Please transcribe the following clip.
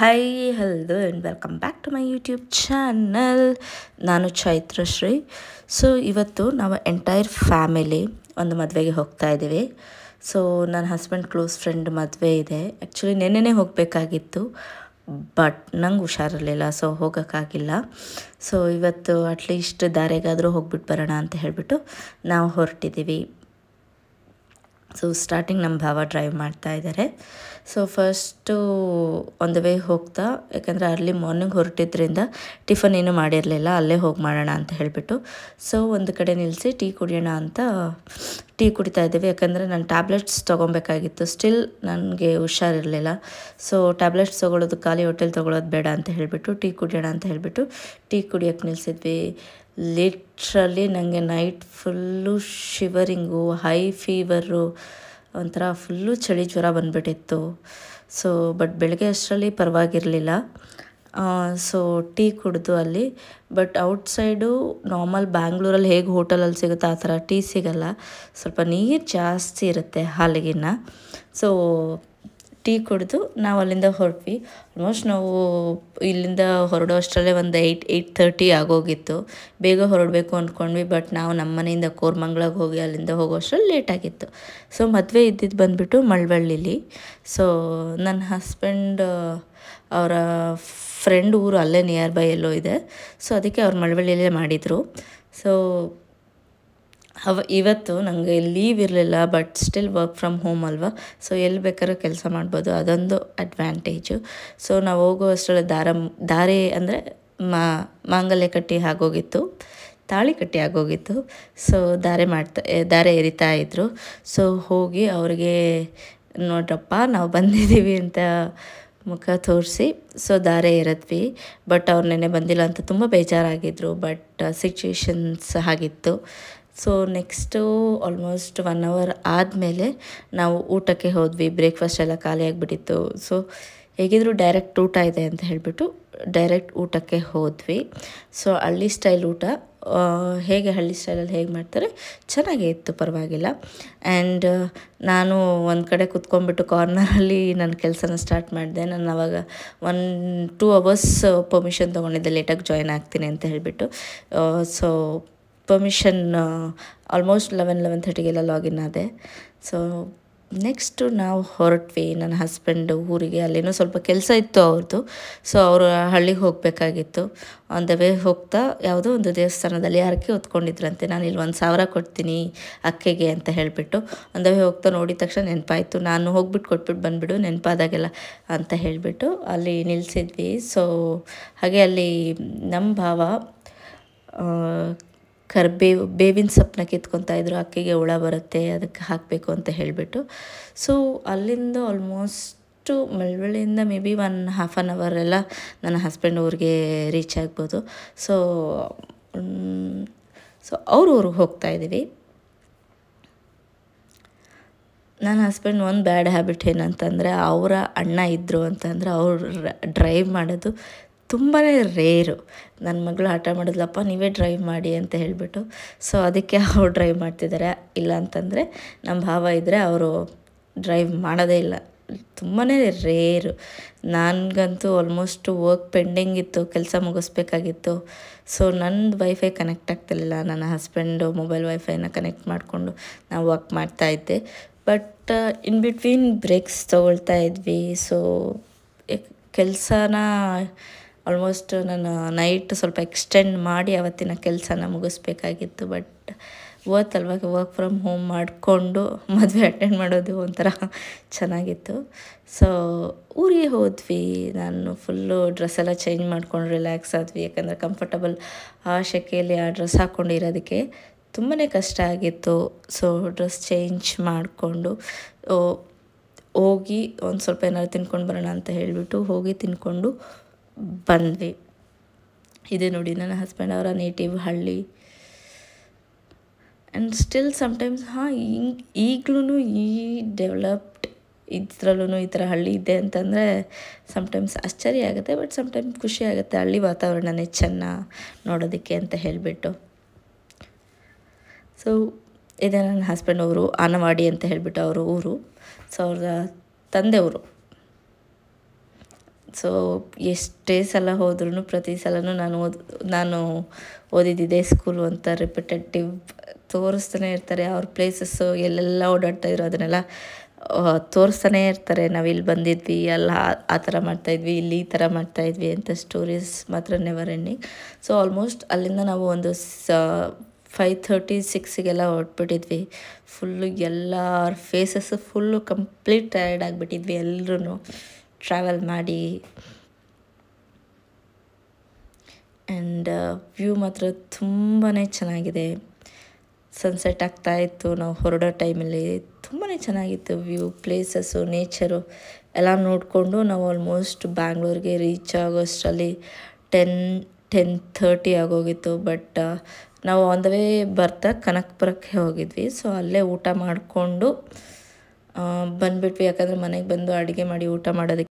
high hello and welcome back to my YouTube channel ನಾನು Chaitrashree so ಇವತ್ತು ನಾವು entire family ಒಂದು ಮದುವೆಗೆ ಹೋಗ್ತಾ ಇದ್ದೀವಿ ಸೊ ನನ್ನ ಹಸ್ಬೆಂಡ್ ಕ್ಲೋಸ್ ಫ್ರೆಂಡ್ ಮದುವೆ ಇದೆ ಆ್ಯಕ್ಚುಲಿ ನೆನ್ನೆನೇ ಹೋಗಬೇಕಾಗಿತ್ತು ಬಟ್ ನಂಗೆ ಹುಷಾರಿರಲಿಲ್ಲ ಸೊ ಹೋಗೋಕ್ಕಾಗಿಲ್ಲ ಸೊ ಇವತ್ತು ಅಟ್ಲೀಸ್ಟ್ ದಾರೆಗಾದರೂ ಹೋಗ್ಬಿಟ್ಟು ಬರೋಣ ಅಂತ ಹೇಳಿಬಿಟ್ಟು ನಾವು ಹೊರಟಿದ್ದೀವಿ ಸೊ ಸ್ಟಾರ್ಟಿಂಗ್ ನಮ್ಮ ಭಾವ ಡ್ರೈವ್ ಮಾಡ್ತಾ ಇದ್ದಾರೆ ಸೊ ಫಸ್ಟು ಒಂದು ವೇ ಹೋಗ್ತಾ ಯಾಕಂದರೆ ಅರ್ಲಿ ಮಾರ್ನಿಂಗ್ ಹೊರಟಿದ್ರಿಂದ ಟಿಫನ್ ಏನೂ ಮಾಡಿರಲಿಲ್ಲ ಅಲ್ಲೇ ಹೋಗಿ ಮಾಡೋಣ ಅಂತ ಹೇಳಿಬಿಟ್ಟು ಸೊ ಒಂದು ಕಡೆ ನಿಲ್ಲಿಸಿ ಟೀ ಕುಡಿಯೋಣ ಅಂತ ಟೀ ಕುಡಿತಾ ಇದ್ದೀವಿ ಯಾಕಂದರೆ ನಾನು ಟ್ಯಾಬ್ಲೆಟ್ಸ್ ತೊಗೊಬೇಕಾಗಿತ್ತು ಸ್ಟಿಲ್ ನನಗೆ ಹುಷಾರಿರಲಿಲ್ಲ ಸೊ ಟ್ಯಾಬ್ಲೆಟ್ಸ್ ತೊಗೊಳೋದು ಖಾಲಿ ಹೋಟೆಲ್ ತೊಗೊಳೋದು ಬೇಡ ಅಂತ ಹೇಳಿಬಿಟ್ಟು ಟೀ ಕುಡಿಯೋಣ ಅಂತ ಹೇಳಿಬಿಟ್ಟು ಟೀ ಕುಡಿಯೋಕ್ಕೆ ನಿಲ್ಸಿದ್ವಿ ಲೀಟ್ರಲ್ಲಿ ನನಗೆ night full shivering high fever ಒಂಥರ ಫುಲ್ಲು ಚಳಿ ಜ್ವರ ಬಂದುಬಿಟ್ಟಿತ್ತು ಸೊ ಬಟ್ ಬೆಳಗ್ಗೆ ಅಷ್ಟರಲ್ಲಿ ಪರವಾಗಿರಲಿಲ್ಲ ಸೊ ಟೀ ಕುಡಿದು ಅಲ್ಲಿ ಬಟ್ ಔಟ್ಸೈಡು ನಾರ್ಮಲ್ ಬ್ಯಾಂಗ್ಳೂರಲ್ಲಿ ಹೇಗೆ ಹೋಟೆಲಲ್ಲಿ ಸಿಗುತ್ತೆ ಆ ಥರ ಟೀ ಸಿಗಲ್ಲ ಸ್ವಲ್ಪ ನೀರು ಜಾಸ್ತಿ ಇರುತ್ತೆ ಹಾಲಿಗಿನ್ನ ಸೊ ಟೀ ಕುಡಿದು ನಾವು ಅಲ್ಲಿಂದ ಹೊರಟ್ವಿ ಆಲ್ಮೋಸ್ಟ್ ನಾವು ಇಲ್ಲಿಂದ ಹೊರಡೋ ಅಷ್ಟರಲ್ಲೇ ಒಂದು ಏಯ್ಟ್ ಏಯ್ಟ್ ತರ್ಟಿ ಆಗೋಗಿತ್ತು ಬೇಗ ಹೊರಡಬೇಕು ಅಂದ್ಕೊಂಡ್ವಿ ಬಟ್ ನಾವು ನಮ್ಮ ಮನೆಯಿಂದ ಕೋರ್ಮಂಗ್ಳಾಗ ಹೋಗಿ ಅಲ್ಲಿಂದ ಹೋಗೋ ಅಷ್ಟರಲ್ಲಿ ಲೇಟ್ ಆಗಿತ್ತು ಸೊ ಮದುವೆ ಇದ್ದಿದ್ದು ಬಂದುಬಿಟ್ಟು ಮಳವಳ್ಳಿಲಿ ಸೊ ನನ್ನ ಹಸ್ಬೆಂಡ್ ಅವರ ಫ್ರೆಂಡ್ ಊರು ಅಲ್ಲೇ ನಿಯರ್ ಬೈ ಎಲ್ಲೋ ಇದೆ ಸೊ ಅದಕ್ಕೆ ಅವ್ರು ಮಳವಳ್ಳಿಯಲ್ಲೇ ಮಾಡಿದರು ಸೊ ಅವ ಇವತ್ತು ನನಗೆ ಲೀವ್ ಇರಲಿಲ್ಲ but still work from home ಅಲ್ವಾ ಸೊ ಎಲ್ಲಿ ಬೇಕಾದ್ರೂ ಕೆಲಸ ಮಾಡ್ಬೋದು ಅದೊಂದು ಅಡ್ವಾಂಟೇಜು ಸೊ ನಾವು ಹೋಗೋ ದಾರ ದಾರೆ ಅಂದರೆ ಮಾ ಮಾಂಗಲ್ಯ ಕಟ್ಟಿ ಆಗೋಗಿತ್ತು ತಾಳಿ ಕಟ್ಟಿ ಆಗೋಗಿತ್ತು ಸೊ ದಾರೆ ಮಾಡ್ತಾ ದಾರೆ ಎರಿತಾ ಇದ್ದರು ಸೊ ಹೋಗಿ ಅವ್ರಿಗೆ ನೋಡ್ರಪ್ಪ ನಾವು ಬಂದಿದ್ದೀವಿ ಅಂತ ಮುಖ ತೋರಿಸಿ ಸೊ ದಾರೆ ಇರದ್ವಿ ಬಟ್ ಅವ್ರು ನೆನೆ ಬಂದಿಲ್ಲ ಅಂತ ತುಂಬ ಬೇಜಾರಾಗಿದ್ದರು ಬಟ್ ಸಿಚುವೇಷನ್ಸ್ ಆಗಿತ್ತು so next almost one hour ಆದಮೇಲೆ ನಾವು ಊಟಕ್ಕೆ ಹೋದ್ವಿ ಬ್ರೇಕ್ಫಾಸ್ಟ್ ಎಲ್ಲ ಖಾಲಿಯಾಗಿಬಿಟ್ಟಿತ್ತು ಸೊ ಹೇಗಿದ್ರು ಡೈರೆಕ್ಟ್ ಊಟ ಇದೆ ಅಂತ ಹೇಳಿಬಿಟ್ಟು ಡೈರೆಕ್ಟ್ ಊಟಕ್ಕೆ ಹೋದ್ವಿ ಸೊ ಹಳ್ಳಿ ಸ್ಟೈಲ್ ಊಟ ಹೇಗೆ ಹಳ್ಳಿ ಸ್ಟೈಲಲ್ಲಿ ಹೇಗೆ ಮಾಡ್ತಾರೆ ಚೆನ್ನಾಗೇ ಇತ್ತು ಪರವಾಗಿಲ್ಲ ಆ್ಯಂಡ್ ನಾನು ಒಂದು ಕಡೆ ಕುತ್ಕೊಂಡ್ಬಿಟ್ಟು ಕಾರ್ನರಲ್ಲಿ ನನ್ನ ಕೆಲಸನ ಸ್ಟಾರ್ಟ್ ಮಾಡಿದೆ ನಾನು ಅವಾಗ ಒನ್ ಟೂ ಅವರ್ಸ್ ಪರ್ಮಿಷನ್ ತೊಗೊಂಡಿದ್ದೆ ಲೇಟಾಗಿ ಜಾಯ್ನ್ ಆಗ್ತೀನಿ ಅಂತ ಹೇಳಿಬಿಟ್ಟು so permission almost eleven eleven ಥರ್ಟಿಗೆಲ್ಲ ಲಾಗಿನ್ ಆದೆ ಸೊ ನೆಕ್ಸ್ಟು ನಾವು ಹೊರಟ್ವಿ ನನ್ನ ಹಸ್ಬೆಂಡ್ ಊರಿಗೆ ಅಲ್ಲೇನೋ ಸ್ವಲ್ಪ ಕೆಲಸ ಇತ್ತು ಅವ್ರದ್ದು ಸೊ ಅವರು ಹಳ್ಳಿಗೆ ಹೋಗಬೇಕಾಗಿತ್ತು ಆನ್ ದ ವೇ ಹೋಗ್ತಾ ಯಾವುದೋ ಒಂದು ದೇವಸ್ಥಾನದಲ್ಲಿ ಹರಕೆ ಹೊತ್ಕೊಂಡಿದ್ರಂತೆ ನಾನು ಇಲ್ಲಿ ಒಂದು ಸಾವಿರ ಕೊಡ್ತೀನಿ ಅಕ್ಕೆಗೆ ಅಂತ ಹೇಳಿಬಿಟ್ಟು ಆನ್ ದ ವೇ ಹೋಗ್ತಾ ನೋಡಿದ ತಕ್ಷಣ ನೆನಪಾಯಿತು ನಾನು ಹೋಗ್ಬಿಟ್ಟು ಕೊಟ್ಬಿಟ್ಟು ಬಂದುಬಿಡು ನೆನಪಾದಾಗೆಲ್ಲ ಅಂತ ಹೇಳಿಬಿಟ್ಟು ಅಲ್ಲಿ ನಿಲ್ಲಿಸಿದ್ವಿ ಸೊ ಹಾಗೆ ಅಲ್ಲಿ ನಮ್ಮ ಭಾವ ಕರಿಬೇವು ಬೇವಿನ ಸೊಪ್ಪನ್ನ ಕಿತ್ಕೊತಾ ಇದ್ರು ಅಕ್ಕಿಗೆ ಹುಳ ಬರುತ್ತೆ ಅದಕ್ಕೆ ಹಾಕಬೇಕು ಅಂತ ಹೇಳಿಬಿಟ್ಟು ಸೊ ಅಲ್ಲಿಂದ ಆಲ್ಮೋಸ್ಟ್ ಅಷ್ಟು maybe one half and ಅವರೆಲ್ಲ ನನ್ನ ಹಸ್ಬೆಂಡ್ ಊರಿಗೆ ರೀಚ್ ಆಗ್ಬೋದು ಸೊ ಸೊ ಅವ್ರ ಊರಿಗೆ ಹೋಗ್ತಾ ಇದ್ದೀವಿ ನನ್ನ ಹಸ್ಬೆಂಡ್ ಒಂದು ಬ್ಯಾಡ್ ಹ್ಯಾಬಿಟ್ ಏನಂತಂದರೆ ಅವರ ಅಣ್ಣ ಇದ್ದರು ಅಂತಂದರೆ ಅವರು ಡ್ರೈವ್ ಮಾಡೋದು ತುಂಬಾ ರೇರು ನನ್ನ ಮಗಳು ಆಟ ಮಾಡಿದ್ಲಪ್ಪ ನೀವೇ ಡ್ರೈವ್ ಮಾಡಿ ಅಂತ ಹೇಳಿಬಿಟ್ಟು ಸೊ ಅದಕ್ಕೆ ಅವರು ಡ್ರೈವ್ ಮಾಡ್ತಿದ್ದಾರೆ ಇಲ್ಲ ಅಂತಂದರೆ ನಮ್ಮ ಭಾವ ಇದ್ದರೆ ಅವರು ಡ್ರೈವ್ ಮಾಡೋದೇ ಇಲ್ಲ ತುಂಬಾ ರೇರು ನನಗಂತೂ ಆಲ್ಮೋಸ್ಟು ವರ್ಕ್ ಪೆಂಡಿಂಗ್ ಇತ್ತು ಕೆಲಸ ಮುಗಿಸ್ಬೇಕಾಗಿತ್ತು ಸೊ ನನ್ನ ವೈಫೈ ಕನೆಕ್ಟ್ ಆಗ್ತಿರಲಿಲ್ಲ ನನ್ನ ಹಸ್ಬೆಂಡು ಮೊಬೈಲ್ ವೈಫೈನ ಕನೆಕ್ಟ್ ಮಾಡಿಕೊಂಡು ನಾವು ವರ್ಕ್ ಮಾಡ್ತಾಯಿದ್ದೆ ಬಟ್ ಇನ್ ಬಿಟ್ವೀನ್ ಬ್ರೇಕ್ಸ್ ತೊಗೊಳ್ತಾ ಇದ್ವಿ ಸೊ ಕೆಲಸನ ಆಲ್ಮೋಸ್ಟ್ ನಾನು ನೈಟ್ ಸ್ವಲ್ಪ ಎಕ್ಸ್ಟೆಂಡ್ ಮಾಡಿ ಅವತ್ತಿನ ಕೆಲಸನ ಮುಗಿಸ್ಬೇಕಾಗಿತ್ತು ಬಟ್ ಓದ್ತಲ್ವಾಗ ವರ್ಕ್ ಫ್ರಮ್ ಹೋಮ್ ಮಾಡಿಕೊಂಡು ಮದುವೆ ಅಟೆಂಡ್ ಮಾಡೋದು ಒಂಥರ ಚೆನ್ನಾಗಿತ್ತು ಸೊ ಊರಿಗೆ ಹೋದ್ವಿ ನಾನು ಫುಲ್ಲು ಡ್ರೆಸ್ಸೆಲ್ಲ ಚೇಂಜ್ ಮಾಡ್ಕೊಂಡು ರಿಲ್ಯಾಕ್ಸ್ ಆದ್ವಿ ಯಾಕಂದರೆ ಕಂಫರ್ಟಬಲ್ ಆ ಶೆಕೆಯಲ್ಲಿ ಆ ಡ್ರೆಸ್ ಹಾಕ್ಕೊಂಡಿರೋದಕ್ಕೆ ತುಂಬಾ ಕಷ್ಟ ಆಗಿತ್ತು ಸೊ ಡ್ರೆಸ್ ಚೇಂಜ್ ಮಾಡಿಕೊಂಡು ಹೋಗಿ ಒಂದು ಸ್ವಲ್ಪ ಏನಾದ್ರು ತಿನ್ಕೊಂಡು ಬರೋಣ ಅಂತ ಹೇಳಿಬಿಟ್ಟು ಹೋಗಿ ತಿನ್ಕೊಂಡು ಬಂದ್ವಿ ಇದೆ ನೋಡಿ ನನ್ನ ಹಸ್ಬೆಂಡ್ ಅವರ ನೇಟಿವ್ ಹಳ್ಳಿ ಆ್ಯಂಡ್ ಸ್ಟಿಲ್ ಸಮಟೈಮ್ಸ್ ಹಾಂ ಹಿಂಗೆ ಈಗಲೂ ಈ ಡೆವಲಪ್ಡ್ ಇದ್ರಲ್ಲೂ ಈ ಥರ ಹಳ್ಳಿ ಇದೆ ಅಂತಂದರೆ ಸಮ್ಟೈಮ್ಸ್ ಆಶ್ಚರ್ಯ ಆಗುತ್ತೆ ಬಟ್ ಸಮ್ಟೈಮ್ಸ್ ಖುಷಿ ಆಗುತ್ತೆ ಹಳ್ಳಿ ವಾತಾವರಣನೇ ಚೆನ್ನ ನೋಡೋದಕ್ಕೆ ಅಂತ ಹೇಳಿಬಿಟ್ಟು ಸೊ ಇದೆ ನನ್ನ ಹಸ್ಬೆಂಡ್ ಅವರು ಆನವಾಡಿ ಅಂತ ಹೇಳಿಬಿಟ್ಟು ಅವರು ಊರು ಸೊ ಅವ್ರ ತಂದೆಯವರು ಸೊ ಎಷ್ಟೇ ಸಲ ಹೋದ್ರೂ ಪ್ರತಿ ಸಲವೂ ನಾನು ಓದ್ ನಾನು ಓದಿದ್ದಿದೆ ಸ್ಕೂಲು ಅಂತ ರಿಪಿಟೇಟಿವ್ ತೋರಿಸ್ತಾನೆ ಇರ್ತಾರೆ ಅವ್ರ ಪ್ಲೇಸಸ್ಸು ಎಲ್ಲೆಲ್ಲ ಓಡಾಡ್ತಾ ಅದನ್ನೆಲ್ಲ ತೋರಿಸ್ತಾನೆ ಇರ್ತಾರೆ ನಾವು ಇಲ್ಲಿ ಬಂದಿದ್ವಿ ಅಲ್ಲ ಆ ಥರ ಮಾಡ್ತಾಯಿದ್ವಿ ಇಲ್ಲಿ ಈ ಥರ ಮಾಡ್ತಾಯಿದ್ವಿ ಅಂತ ಸ್ಟೋರೀಸ್ ಮಾತ್ರ ನೆವರ್ ಎಂಡಿಂಗ್ ಸೊ ಆಲ್ಮೋಸ್ಟ್ ಅಲ್ಲಿಂದ ನಾವು ಒಂದು ಸ ಫೈವ್ ಥರ್ಟಿ ಸಿಕ್ಸಿಗೆಲ್ಲ ಹೊರಟ್ಬಿಟ್ಟಿದ್ವಿ ಫುಲ್ಲು ಎಲ್ಲ ಫೇಸಸ್ ಫುಲ್ಲು ಕಂಪ್ಲೀಟ್ ಟಯರ್ಡ್ ಆಗಿಬಿಟ್ಟಿದ್ವಿ ಎಲ್ಲರೂ ಟ್ರಾವೆಲ್ ಮಾಡಿ ಆ್ಯಂಡ್ ವ್ಯೂ uh, ಮಾತ್ರ ತುಂಬಾ ಚೆನ್ನಾಗಿದೆ ಸನ್ಸೆಟ್ ಆಗ್ತಾ ಇತ್ತು ನಾವು ಹೊರಡೋ ಟೈಮಲ್ಲಿ ತುಂಬಾ ಚೆನ್ನಾಗಿತ್ತು ವ್ಯೂ ಪ್ಲೇಸಸ್ಸು ನೇಚರು ಎಲ್ಲ ನೋಡಿಕೊಂಡು ನಾವು ಆಲ್ಮೋಸ್ಟ್ ಬ್ಯಾಂಗ್ಳೂರಿಗೆ ರೀಚ್ ಆಗೋಷ್ಟರಲ್ಲಿ ಟೆನ್ ಟೆನ್ ಥರ್ಟಿ ಆಗೋಗಿತ್ತು ಬಟ್ uh, ನಾವು ಆನ್ ದ ವೇ ಬರ್ತಾ ಕನಕ್ಪುರಕ್ಕೆ ಹೋಗಿದ್ವಿ ಸೊ ಅಲ್ಲೇ ಊಟ ಮಾಡಿಕೊಂಡು uh, ಬಂದುಬಿಟ್ವಿ ಯಾಕಂದರೆ ಮನೆಗೆ ಬಂದು ಅಡುಗೆ ಮಾಡಿ ಊಟ ಮಾಡೋದಕ್ಕೆ